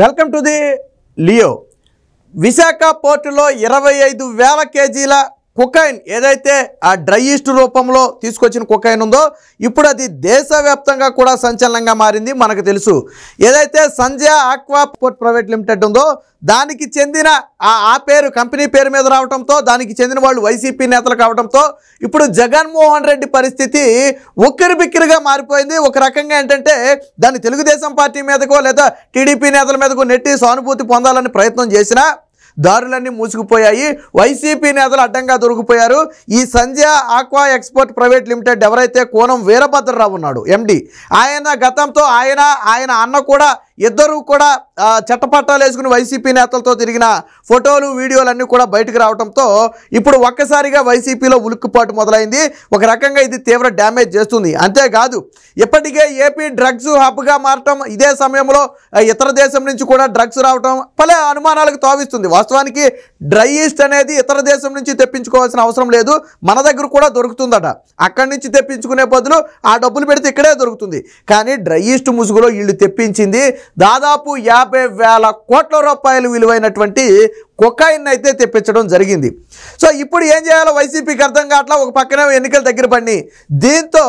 welcome to the Leo Visakha పోర్టులో ఇరవై ఐదు వేల కేజీల కుకైన్ ఏదైతే ఆ డ్రై ఈస్ట్ రూపంలో తీసుకొచ్చిన కుకైన్ ఉందో ఇప్పుడు అది దేశవ్యాప్తంగా కూడా సంచలనంగా మారింది మనకు తెలుసు ఏదైతే Sanjay aqua port private limited ఉందో దానికి చెందిన ఆ పేరు కంపెనీ పేరు మీద రావడంతో దానికి చెందిన వాళ్ళు వైసీపీ నేతలు కావడంతో ఇప్పుడు జగన్మోహన్ రెడ్డి పరిస్థితి ఉక్కిరి బిక్కిరిగా మారిపోయింది ఒక రకంగా ఏంటంటే దాన్ని తెలుగుదేశం పార్టీ మీదకో లేదా టీడీపీ నేతల మీదకో నెట్టి సానుభూతి పొందాలని ప్రయత్నం చేసినా దారులన్నీ మూసుకుపోయాయి వైసీపీ నేతలు అడ్డంగా దొరికిపోయారు ఈ Sanjaya aqua export private limited ఎవరైతే కోనం వీరభద్రరావు ఉన్నాడు ఎండి ఆయన గతంతో ఆయన ఆయన అన్న కూడా ఇద్దరు కూడా చట్టపట్టాలు వేసుకుని వైసీపీ నేతలతో తిరిగిన ఫోటోలు వీడియోలన్నీ కూడా బయటకు రావడంతో ఇప్పుడు ఒక్కసారిగా వైసీపీలో ఉలుక్కుపాటు మొదలైంది ఒక రకంగా ఇది తీవ్ర డ్యామేజ్ చేస్తుంది అంతేకాదు ఇప్పటికే ఏపీ డ్రగ్స్ హబ్గా మారటం ఇదే సమయంలో ఇతర దేశం నుంచి కూడా డ్రగ్స్ రావటం పలే అనుమానాలకు తోవిస్తుంది వాస్తవానికి డ్రై ఈస్ట్ అనేది ఇతర దేశం నుంచి తెప్పించుకోవాల్సిన అవసరం లేదు మన దగ్గర కూడా దొరుకుతుందట అక్కడి నుంచి తెప్పించుకునే బదులు ఆ డబ్బులు పెడితే ఇక్కడే దొరుకుతుంది కానీ డ్రై ఈస్ట్ ముసుగులో వీళ్ళు తెప్పించింది దాదాపు యాభై వేల కోట్ల రూపాయలు విలువైనటువంటి కొకాయిన్ అయితే తెప్పించడం జరిగింది సో ఇప్పుడు ఏం చేయాలో వైసీపీకి అర్థం కావట్లా ఒక పక్కనే ఎన్నికలు దగ్గర పడి దీంతో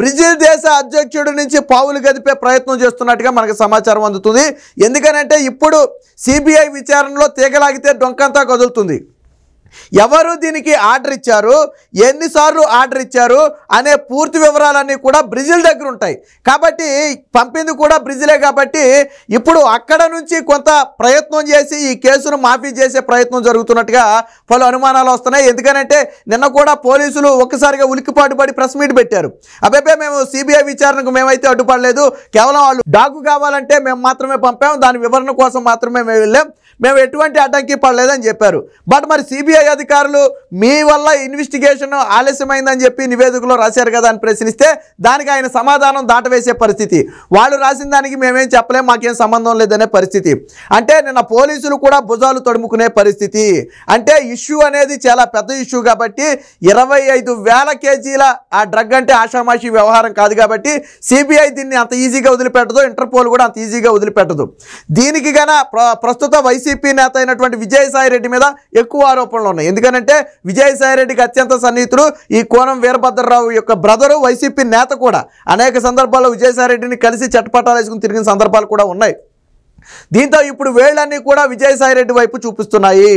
బ్రెజిల్ దేశ అధ్యక్షుడి నుంచి పావులు గదిపే ప్రయత్నం చేస్తున్నట్టుగా మనకు సమాచారం అందుతుంది ఎందుకనంటే ఇప్పుడు సిబిఐ విచారణలో తీగలాగితే డొంకంతా కదులుతుంది ఎవరు దీనికి ఆర్డర్ ఇచ్చారు ఎన్నిసార్లు ఆర్డర్ ఇచ్చారు అనే పూర్తి వివరాలన్నీ కూడా బ్రెజిల్ దగ్గర ఉంటాయి కాబట్టి పంపింది కూడా బ్రెజిలే కాబట్టి ఇప్పుడు అక్కడ నుంచి కొంత ప్రయత్నం చేసి ఈ కేసును మాఫీ చేసే ప్రయత్నం జరుగుతున్నట్టుగా పలు అనుమానాలు వస్తున్నాయి ఎందుకనంటే నిన్న కూడా పోలీసులు ఒక్కసారిగా ఉలికిపాటు పడి ప్రెస్ మీట్ పెట్టారు అబ్బాయి మేము సిబిఐ విచారణకు మేమైతే అడ్డుపడలేదు కేవలం వాళ్ళు డాకు కావాలంటే మేము మాత్రమే పంపాం దాని వివరణ కోసం మాత్రమే మేము వెళ్ళాం మేము ఎటువంటి అడ్డంకి పడలేదని చెప్పారు బట్ మరి సిబిఐ అధికారులు మీ వల్ల ఇన్వెస్టిగేషన్ ఆలస్యమైందని చెప్పి నివేదికలో రాశారు కదా అని ప్రశ్నిస్తే దానికి ఆయన సమాధానం దాటవేసే పరిస్థితి వాళ్ళు రాసిన దానికి మేమేం చెప్పలేం మాకేం సంబంధం లేదనే పరిస్థితి అంటే నిన్న పోలీసులు కూడా భుజాలు తొడుముకునే పరిస్థితి అంటే ఇష్యూ అనేది చాలా పెద్ద ఇష్యూ కాబట్టి ఇరవై ఐదు వేల కేజీల ఆ డ్రగ్ అంటే ఆషామాషి వ్యవహారం కాదు కాబట్టి సిబిఐ దీన్ని అంత ఈజీగా వదిలిపెట్టదు ఇంటర్పోల్ కూడా అంత ఈజీగా వదిలిపెట్టదు దీనికి గన ప్రస్తుత వైసీపీ వైసీపీ నేత అయినటువంటి విజయసాయిరెడ్డి మీద ఎక్కువ ఆరోపణలు ఉన్నాయి ఎందుకనంటే విజయసాయిరెడ్డికి అత్యంత సన్నిహితుడు ఈ కోనం వీరభద్రరావు యొక్క బ్రదరు వైసీపీ నేత కూడా అనేక సందర్భాల్లో విజయసాయిరెడ్డిని కలిసి చట్టపట్టాలు వేసుకుని తిరిగిన సందర్భాలు కూడా ఉన్నాయి దీంతో ఇప్పుడు వేళ్ళన్నీ కూడా విజయసాయి రెడ్డి వైపు చూపిస్తున్నాయి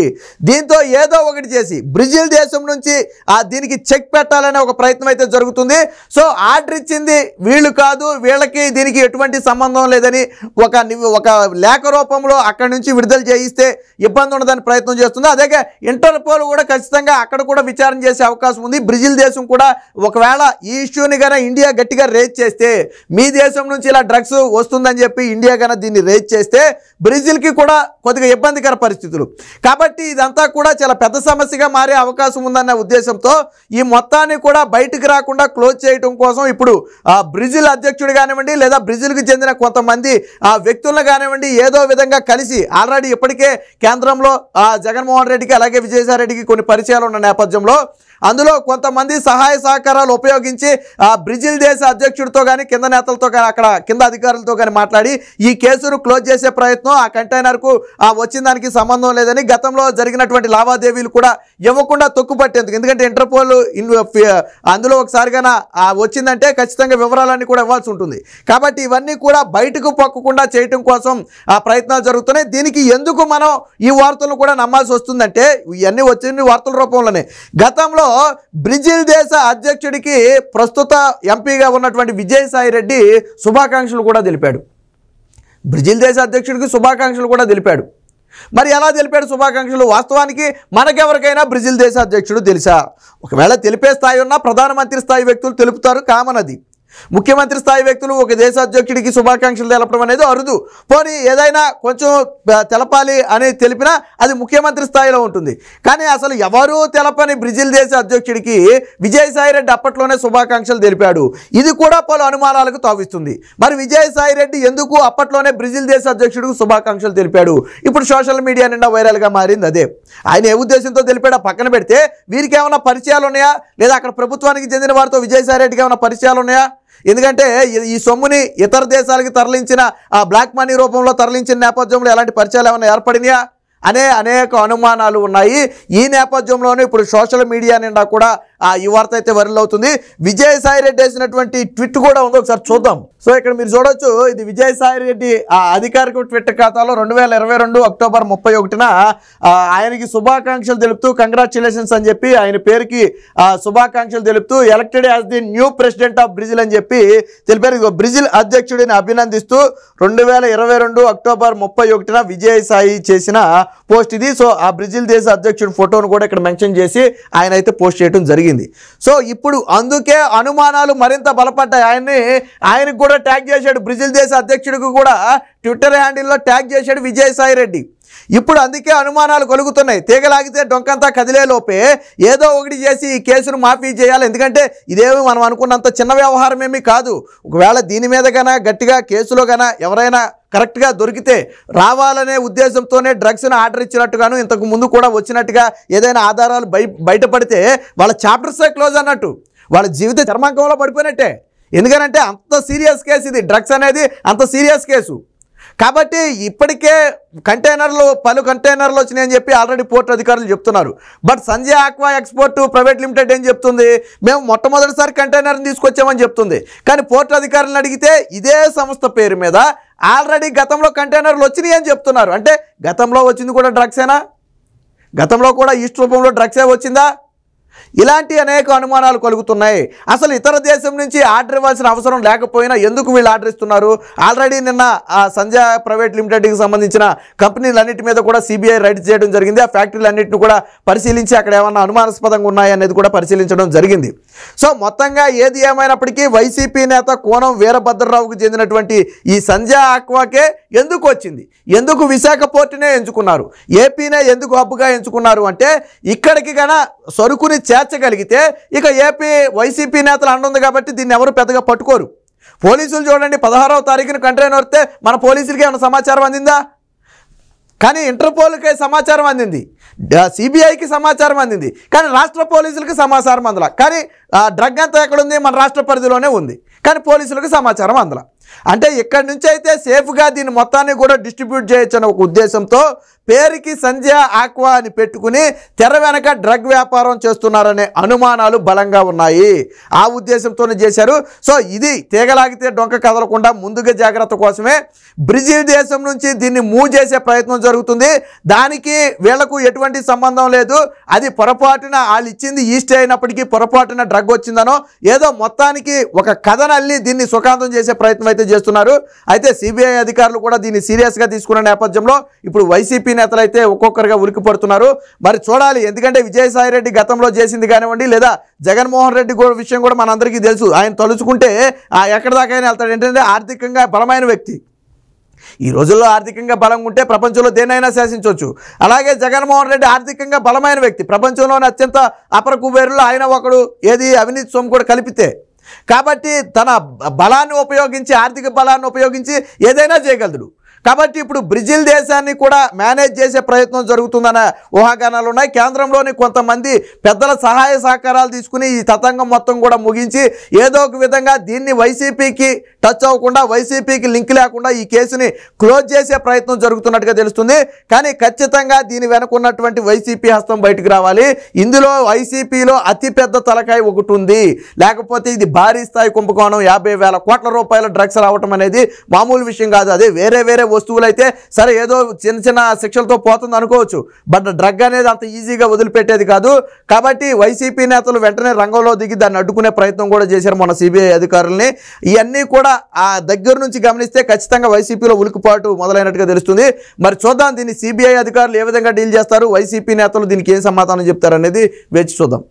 దీంతో ఏదో ఒకటి చేసి బ్రెజిల్ దేశం నుంచి ఆ దీనికి చెక్ పెట్టాలనే ఒక ప్రయత్నం అయితే జరుగుతుంది సో ఆర్డర్ ఇచ్చింది వీళ్ళు కాదు వీళ్ళకి దీనికి ఎటువంటి సంబంధం లేదని ఒక ఒక లేఖ రూపంలో అక్కడి నుంచి విడుదల చేయిస్తే ఇబ్బంది ఉండదని ప్రయత్నం చేస్తుంది అదే ఇంటర్పోల్ కూడా ఖచ్చితంగా అక్కడ కూడా విచారణ చేసే అవకాశం ఉంది బ్రెజిల్ దేశం కూడా ఒకవేళ ఈ ఇష్యూని కన్నా ఇండియా గట్టిగా రేజ్ చేస్తే మీ దేశం నుంచి ఇలా డ్రగ్స్ వస్తుందని చెప్పి ఇండియా కన్నా దీన్ని రేజ్ చేస్తే అయితే బ్రెజిల్కి కూడా కొద్దిగా ఇబ్బందికర పరిస్థితులు కాబట్టి ఇదంతా కూడా చాలా పెద్ద సమస్యగా మారే అవకాశం ఉందన్న ఉద్దేశంతో ఈ మొత్తాన్ని కూడా బయటకు రాకుండా క్లోజ్ చేయడం కోసం ఇప్పుడు బ్రెజిల్ అధ్యక్షుడు కానివ్వండి లేదా బ్రెజిల్కి చెందిన కొంతమంది ఆ వ్యక్తులను కానివ్వండి ఏదో విధంగా కలిసి ఆల్రెడీ ఇప్పటికే కేంద్రంలో జగన్మోహన్ రెడ్డికి అలాగే విజయసాయి రెడ్డికి కొన్ని పరిచయాలు ఉన్న నేపథ్యంలో అందులో కొంతమంది సహాయ సహకారాలు ఉపయోగించి బ్రెజిల్ దేశ అధ్యక్షుడితో కానీ కింద నేతలతో కానీ అక్కడ కింద అధికారులతో కానీ మాట్లాడి ఈ కేసును క్లోజ్ చేసే ప్రయత్నం ఆ కంటైనర్కు వచ్చిన దానికి సంబంధం లేదని గతంలో జరిగినటువంటి లావాదేవీలు కూడా ఇవ్వకుండా తొక్కుపట్టేందుకు ఎందుకంటే ఇంటర్పోల్ అందులో ఒకసారిగా వచ్చిందంటే ఖచ్చితంగా వివరాలన్నీ కూడా ఇవ్వాల్సి ఉంటుంది కాబట్టి ఇవన్నీ కూడా బయటకు పక్కకుండా చేయటం కోసం ఆ ప్రయత్నాలు జరుగుతున్నాయి దీనికి ఎందుకు మనం ఈ వార్తలను కూడా నమ్మాల్సి వస్తుందంటే ఇవన్నీ వచ్చిన వార్తల రూపంలోనే గతంలో బ్రెజిల్ దేశ అధ్యక్షుడికి ప్రస్తుత ఎంపీగా ఉన్నటువంటి విజయసాయి రెడ్డి శుభాకాంక్షలు కూడా తెలిపాడు బ్రెజిల్ దేశ అధ్యక్షుడికి శుభాకాంక్షలు కూడా తెలిపాడు మరి ఎలా తెలిపాడు శుభాకాంక్షలు వాస్తవానికి మనకెవరికైనా బ్రెజిల్ దేశ అధ్యక్షుడు తెలుసా ఒకవేళ తెలిపే స్థాయి ఉన్న ప్రధానమంత్రి స్థాయి వ్యక్తులు తెలుపుతారు కామన్ అది ముఖ్యమంత్రి స్థాయి వ్యక్తులు ఒక దేశ అధ్యక్షుడికి శుభాకాంక్షలు తెలపడం అనేది అరుదు పోనీ ఏదైనా కొంచెం తెలపాలి అని తెలిపినా అది ముఖ్యమంత్రి స్థాయిలో ఉంటుంది కానీ అసలు ఎవరూ తెలపని బ్రెజిల్ దేశ అధ్యక్షుడికి విజయసాయి రెడ్డి అప్పట్లోనే శుభాకాంక్షలు తెలిపాడు ఇది కూడా పలు అనుమానాలకు తావిస్తుంది మరి విజయసాయి రెడ్డి ఎందుకు అప్పట్లోనే బ్రెజిల్ దేశ అధ్యక్షుడికి శుభాకాంక్షలు తెలిపాడు ఇప్పుడు సోషల్ మీడియా నిండా వైరల్గా మారింది అదే ఆయన ఏ ఉద్దేశంతో తెలిపాడో పక్కన పెడితే వీరికి ఏమైనా పరిచయాలు ఉన్నాయా లేదా అక్కడ ప్రభుత్వానికి చెందిన వారితో విజయసాయి రెడ్డికి ఏమైనా పరిచయాలు ఉన్నాయా ఎందుకంటే ఈ సొమ్ముని ఇతర దేశాలకి తరలించిన ఆ బ్లాక్ మనీ రూపంలో తరలించిన నేపథ్యంలో ఎలాంటి పరిచయాలు ఏమైనా ఏర్పడినాయా అనే అనేక అనుమానాలు ఉన్నాయి ఈ నేపథ్యంలోనే ఇప్పుడు సోషల్ మీడియా నిండా కూడా ఆ ఈ వార్త అయితే వైరల్ అవుతుంది విజయసాయి రెడ్డి వేసినటువంటి ట్విట్ కూడా ఉంది ఒకసారి చూద్దాం సో ఇక్కడ మీరు చూడొచ్చు ఇది విజయసాయి రెడ్డి ఆ అధికారిక ట్విట్ ఖాతాలో రెండు అక్టోబర్ ముప్పై ఒకటిన ఆయనకి శుభాకాంక్షలు తెలుపుతూ కంగ్రాచులేషన్స్ అని చెప్పి ఆయన పేరుకి శుభాకాంక్షలు తెలుపుతూ elected as the new president of Brazil అని చెప్పి తెలిపారు బ్రిజిల్ అధ్యక్షుడిని అభినందిస్తూ రెండు అక్టోబర్ ముప్పై ఒకటిన విజయసాయి చేసిన పోస్ట్ ఇది సో ఆ బ్రిజిల్ దేశ అధ్యక్షుడి ఫోటోను కూడా ఇక్కడ మెన్షన్ చేసి ఆయన అయితే పోస్ట్ చేయడం జరిగింది జరిగింది సో ఇప్పుడు అందుకే అనుమానాలు మరింత బలపడ్డాయి ఆయన్ని ఆయనకు కూడా ట్యాగ్ చేశాడు బ్రెజిల్ దేశ అధ్యక్షుడికి కూడా ట్విట్టర్ హ్యాండిల్లో ట్యాగ్ చేశాడు విజయసాయి రెడ్డి ఇప్పుడు అందుకే అనుమానాలు కలుగుతున్నాయి తీగలాగితే డొంకంతా కదిలే లోపే ఏదో ఒకటి చేసి ఈ కేసును మాఫీ చేయాలి ఎందుకంటే ఇదేమి మనం అనుకున్నంత చిన్న వ్యవహారం ఏమీ కాదు ఒకవేళ దీని మీద గట్టిగా కేసులో ఎవరైనా కరెక్ట్గా దొరికితే రావాలనే ఉద్దేశంతోనే డ్రగ్స్ను ఆర్డర్ ఇచ్చినట్టుగాను ఇంతకు ముందు కూడా వచ్చినట్టుగా ఏదైనా ఆధారాలు బయటపడితే వాళ్ళ చాప్టర్సే క్లోజ్ అన్నట్టు వాళ్ళ జీవిత చర్మాంకంలో పడిపోయినట్టే ఎందుకనంటే అంత సీరియస్ కేసు ఇది డ్రగ్స్ అనేది అంత సీరియస్ కేసు కాబట్టి ఇప్పటికే కంటైనర్లు పలు కంటైనర్లు వచ్చినాయని చెప్పి ఆల్రెడీ పోర్ట్ అధికారులు చెప్తున్నారు but Sanjay aqua export private limited ఏం చెప్తుంది మేము మొట్టమొదటిసారి కంటైనర్ని తీసుకొచ్చామని చెప్తుంది కానీ పోర్ట్ అధికారులను అడిగితే ఇదే సంస్థ పేరు మీద ఆల్రెడీ గతంలో కంటైనర్లు వచ్చినాయి అని చెప్తున్నారు అంటే గతంలో వచ్చింది కూడా డ్రగ్సేనా గతంలో కూడా ఈస్ట్ రూపంలో డ్రగ్సే వచ్చిందా ఇలాంటి అనేక అనుమానాలు కలుగుతున్నాయి అసలు ఇతర దేశం నుంచి ఆర్డర్ ఇవ్వాల్సిన అవసరం లేకపోయినా ఎందుకు వీళ్ళు ఆర్డర్ ఇస్తున్నారు ఆల్రెడీ నిన్న ఆ సంధ్య ప్రైవేట్ లిమిటెడ్కి సంబంధించిన కంపెనీలన్నిటి మీద కూడా సిబిఐ రైడ్ చేయడం జరిగింది ఆ ఫ్యాక్టరీలన్నింటిని కూడా పరిశీలించి అక్కడ ఏమన్నా అనుమానాస్పదంగా ఉన్నాయనేది కూడా పరిశీలించడం జరిగింది సో మొత్తంగా ఏది ఏమైనప్పటికీ వైసీపీ నేత కోనం వీరభద్రరావుకు చెందినటువంటి ఈ సంధ్య ఆక్వాకే ఎందుకు వచ్చింది ఎందుకు విశాఖ పోర్టునే ఎంచుకున్నారు ఏపీనే ఎందుకు హబ్బుగా ఎంచుకున్నారు అంటే ఇక్కడికి కన సరుకుని చేర్చగలిగితే ఇక ఏపీ వైసీపీ నేతలు అంటుంది కాబట్టి దీన్ని ఎవరు పెద్దగా పట్టుకోరు పోలీసులు చూడండి పదహారవ తారీఖున కంట్రైన్ వస్తే మన పోలీసులకి ఏమైనా సమాచారం అందిందా కానీ ఇంటర్పోల్కి సమాచారం అందింది సిబిఐకి సమాచారం అందింది కానీ రాష్ట్ర పోలీసులకి సమాచారం అందల కానీ డ్రగ్ అంతా ఎక్కడుంది మన రాష్ట్ర పరిధిలోనే ఉంది కానీ పోలీసులకు సమాచారం అందలా అంటే ఇక్కడి నుంచి అయితే సేఫ్గా దీని మొత్తాన్ని కూడా డిస్ట్రిబ్యూట్ చేయొచ్చు అనే ఒక ఉద్దేశంతో పేరుకి సంధ్య ఆక్వా అని పెట్టుకుని తెర వెనక డ్రగ్ వ్యాపారం చేస్తున్నారనే అనుమానాలు బలంగా ఉన్నాయి ఆ ఉద్దేశంతోనే చేశారు సో ఇది తీగలాగితే డొంక కదలకుండా ముందుగా జాగ్రత్త కోసమే బ్రెజిల్ దేశం నుంచి దీన్ని మూవ్ చేసే ప్రయత్నం జరుగుతుంది దానికి వీళ్లకు ఎటువంటి సంబంధం లేదు అది పొరపాటున వాళ్ళు ఇచ్చింది ఈస్ట్ అయినప్పటికీ పొరపాటున డ్రగ్ వచ్చిందనో ఏదో మొత్తానికి ఒక కథనల్లి దీన్ని సుఖాంతం చేసే ప్రయత్నం అయితే చేస్తున్నారు అయితే సిబిఐ అధికారులు కూడా దీన్ని సీరియస్గా తీసుకున్న నేపథ్యంలో ఇప్పుడు వైసీపీ నేతలు అయితే ఒక్కొక్కరుగా ఉలికి పడుతున్నారు మరి చూడాలి ఎందుకంటే విజయసాయి రెడ్డి గతంలో చేసింది కానివ్వండి లేదా జగన్మోహన్ రెడ్డి విషయం కూడా మనందరికీ తెలుసు ఆయన తలుచుకుంటే ఎక్కడిదాకైనా వెళ్తాడు ఏంటంటే ఆర్థికంగా బలమైన వ్యక్తి ఈ రోజుల్లో ఆర్థికంగా బలం ఉంటే ప్రపంచంలో దేనైనా శాసించవచ్చు అలాగే జగన్మోహన్ రెడ్డి ఆర్థికంగా బలమైన వ్యక్తి ప్రపంచంలోనే అత్యంత అపర కుబేరులో ఆయన ఒకడు ఏది అవినీతి సొమ్ము కూడా కలిపితే కాబట్టి తన బలాన్ని ఉపయోగించి ఆర్థిక బలాన్ని ఉపయోగించి ఏదైనా చేయగలడు కాబట్టి ఇప్పుడు బ్రెజిల్ దేశాన్ని కూడా మేనేజ్ చేసే ప్రయత్నం జరుగుతుందన్న ఊహాగానాలు ఉన్నాయి కేంద్రంలోని కొంతమంది పెద్దల సహాయ సహకారాలు తీసుకుని ఈ తతంగం మొత్తం కూడా ముగించి ఏదో ఒక విధంగా దీన్ని వైసీపీకి టచ్ అవ్వకుండా వైసీపీకి లింక్ లేకుండా ఈ కేసుని క్లోజ్ చేసే ప్రయత్నం జరుగుతున్నట్టుగా తెలుస్తుంది కానీ ఖచ్చితంగా దీని వెనుకున్నటువంటి వైసీపీ హస్తం బయటకు రావాలి ఇందులో వైసీపీలో అతిపెద్ద తలకాయ ఒకటి ఉంది లేకపోతే ఇది భారీ స్థాయి కుంభకోణం యాభై వేల కోట్ల రూపాయల డ్రగ్స్ రావటం అనేది మామూలు విషయం కాదు అదే వేరే వేరే వస్తువులు అయితే సరే ఏదో చిన్న చిన్న శిక్షలతో పోతుంది అనుకోవచ్చు బట్ డ్రగ్ అనేది అంత ఈజీగా వదిలిపెట్టేది కాదు కాబట్టి వైసీపీ నేతలు వెంటనే రంగంలో దిగి దాన్ని అడ్డుకునే ప్రయత్నం కూడా చేశారు మన సిబిఐ అధికారుల్ని ఇవన్నీ కూడా ఆ దగ్గర నుంచి గమనిస్తే ఖచ్చితంగా వైసీపీలో ఉలికిపాటు మొదలైనట్టుగా తెలుస్తుంది మరి చూద్దాం దీన్ని సిబిఐ అధికారులు ఏ విధంగా డీల్ చేస్తారు వైసీపీ నేతలు దీనికి ఏం సమాధానం చెప్తారనేది వేచి చూద్దాం